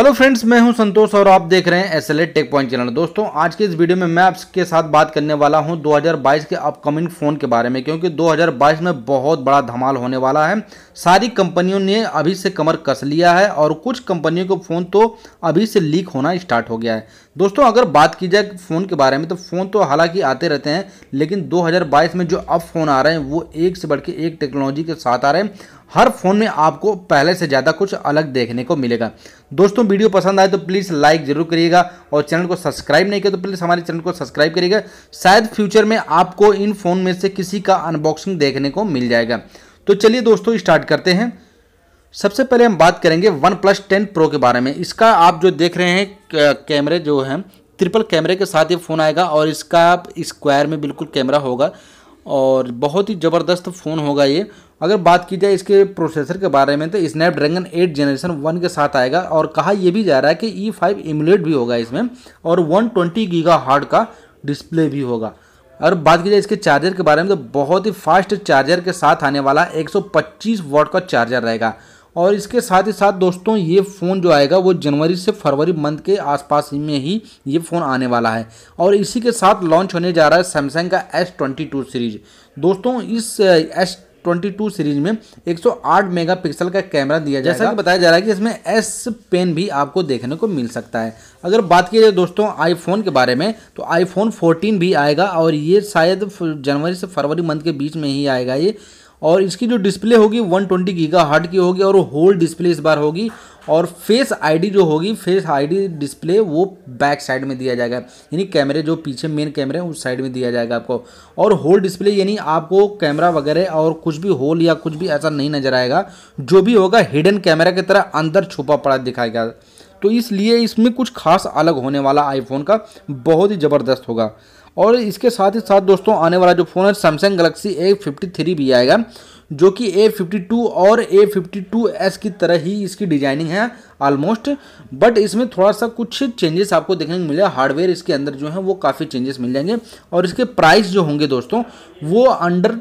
hello friends मैं हूं संतोष और आप देख रहे हैं S L tech point channel दोस्तों आज के इस वीडियो में मैं आपके साथ बात करने वाला हूं 2022 के अपकमिंग फ़ोन के बारे में क्योंकि 2022 में बहुत बड़ा धमाल होने वाला है सारी कंपनियों ने अभी से कमर कस लिया है और कुछ कंपनियों के फ़ोन तो अभी से लीक होना स्टार्ट हो गया है दोस्तों अगर बात की जाए फ़ोन के बारे में तो फ़ोन तो हालांकि आते रहते हैं लेकिन 2022 में जो अब फ़ोन आ रहे हैं वो एक से बढ़ के एक टेक्नोलॉजी के साथ आ रहे हैं हर फोन में आपको पहले से ज़्यादा कुछ अलग देखने को मिलेगा दोस्तों वीडियो पसंद आए तो प्लीज़ लाइक जरूर करिएगा और चैनल को सब्सक्राइब नहीं किया तो प्लीज़ हमारे चैनल को सब्सक्राइब करिएगा शायद फ्यूचर में आपको इन फ़ोन में से किसी का अनबॉक्सिंग देखने को मिल जाएगा तो चलिए दोस्तों स्टार्ट करते हैं सबसे पहले हम बात करेंगे वन प्लस टेन प्रो के बारे में इसका आप जो देख रहे हैं कैमरे जो हैं ट्रिपल कैमरे के साथ ये फ़ोन आएगा और इसका स्क्वायर में बिल्कुल कैमरा होगा और बहुत ही ज़बरदस्त फ़ोन होगा ये अगर बात की जाए इसके प्रोसेसर के बारे में तो स्नैपड्रैगन 8 जनरेशन वन के साथ आएगा और कहा यह भी जा रहा है कि ई फाइव एमुलेट भी होगा इसमें और 120 ट्वेंटी गीगा हार्ड का डिस्प्ले भी होगा अगर बात की जाए इसके चार्जर के बारे में तो बहुत ही फास्ट चार्जर के साथ आने वाला 125 वॉट का चार्जर रहेगा और इसके साथ ही साथ दोस्तों ये फ़ोन जो आएगा वो जनवरी से फरवरी मंथ के आसपास में ही ये फ़ोन आने वाला है और इसी के साथ लॉन्च होने जा रहा है सैमसंग का एस ट्वेंटी टू सीरीज दोस्तों इस एस ट्वेंटी टू सीरीज में 108 मेगापिक्सल का कैमरा दिया जाएगा जैसा कि बताया जा रहा है कि इसमें एस पेन भी आपको देखने को मिल सकता है अगर बात की जाए दोस्तों आईफोन के बारे में तो आईफोन फोर्टीन भी आएगा और ये शायद जनवरी से फरवरी मंथ के बीच में ही आएगा ये और इसकी जो डिस्प्ले होगी 120 ट्वेंटी गीगा हार्ट की होगी और होल डिस्प्ले इस बार होगी और फेस आईडी जो होगी फेस आईडी डिस्प्ले वो बैक साइड में दिया जाएगा यानी कैमरे जो पीछे मेन कैमरे हैं उस साइड में दिया जाएगा आपको और होल डिस्प्ले यानी आपको कैमरा वगैरह और कुछ भी होल या कुछ भी ऐसा नहीं नजर आएगा जो भी होगा हिडन कैमरा की तरह अंदर छुपा पड़ा दिखाएगा तो इसलिए इसमें कुछ खास अलग होने वाला आईफोन का बहुत ही ज़बरदस्त होगा और इसके साथ ही साथ दोस्तों आने वाला जो फ़ोन है Samsung Galaxy A fifty three भी आएगा जो कि ए फिफ्टी टू और ए फिफ्टी टू एस की तरह ही इसकी डिजाइनिंग है ऑलमोस्ट बट इसमें थोड़ा सा कुछ चेंजेस आपको देखने को मिलेगा हार्डवेयर इसके अंदर जो है वो काफ़ी चेंजेस मिल जाएंगे और इसके प्राइस जो होंगे दोस्तों वो अंडर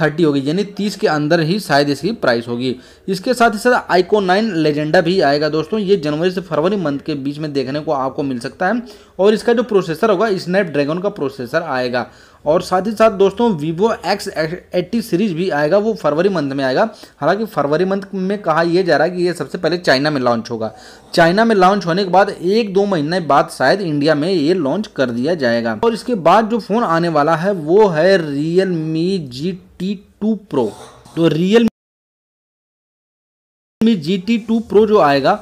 थर्टी होगी यानी तीस के अंदर ही शायद इसकी प्राइस होगी इसके साथ ही साथ आईको नाइन लेजेंडा भी आएगा दोस्तों ये जनवरी से फरवरी मंथ के बीच में देखने को आपको मिल सकता है और इसका जो प्रोसेसर होगा स्नैप ड्रैगन का प्रोसेसर आएगा और साथ ही साथ दोस्तों वीवो एक्स एट्टी सीरीज भी आएगा वो फरवरी मंथ में आएगा हालांकि फरवरी मंथ में कहा यह जा रहा है कि ये सबसे पहले चाइना में लॉन्च होगा चाइना में लॉन्च होने के बाद एक दो महीने बाद शायद इंडिया में ये लॉन्च कर दिया जाएगा और इसके बाद जो फ़ोन आने वाला है वो है Realme G T two Pro तो Realme G T two Pro जो आएगा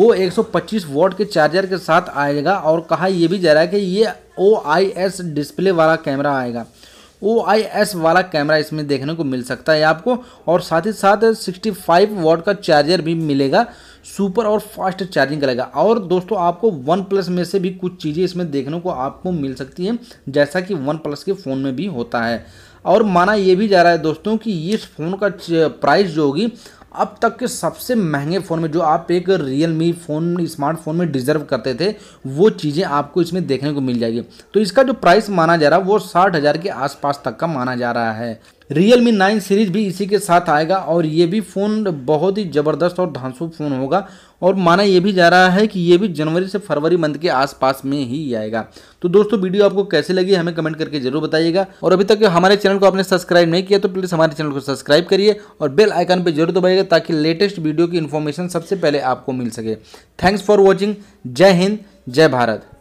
वो 125 वॉट के चार्जर के साथ आएगा और कहा यह भी जा रहा है कि ये ओ आई एस डिस्प्ले वाला कैमरा आएगा ओ आई एस वाला कैमरा इसमें देखने को मिल सकता है आपको और साथ ही साथ 65 वॉट का चार्जर भी मिलेगा सुपर और फास्ट चार्जिंग करेगा और दोस्तों आपको वन प्लस में से भी कुछ चीज़ें इसमें देखने को आपको मिल सकती हैं जैसा कि वन प्लस के फ़ोन में भी होता है और माना यह भी जा रहा है दोस्तों कि इस फ़ोन का प्राइस जो होगी अब तक के सबसे महंगे फ़ोन में जो आप एक रियल मी फ़ोन स्मार्टफोन में डिज़र्व करते थे वो चीज़ें आपको इसमें देखने को मिल जाएगी तो इसका जो प्राइस माना जा रहा है वो साठ हज़ार के आसपास तक का माना जा रहा है रियल मी नाइन सीरीज भी इसी के साथ आएगा और ये भी फ़ोन बहुत ही ज़बरदस्त और धांसू फ़ोन होगा और माना यह भी जा रहा है कि ये भी जनवरी से फरवरी मंथ के आसपास में ही आएगा तो दोस्तों वीडियो आपको कैसे लगी हमें कमेंट करके जरूर बताइएगा और अभी तक हमारे चैनल को आपने सब्सक्राइब नहीं किया तो प्लीज़ हमारे चैनल को सब्सक्राइब करिए और बेल आइकन पर जरूर दबाइएगा ताकि लेटेस्ट वीडियो की इन्फॉर्मेशन सबसे पहले आपको मिल सके थैंक्स फॉर वॉचिंग जय हिंद जय भारत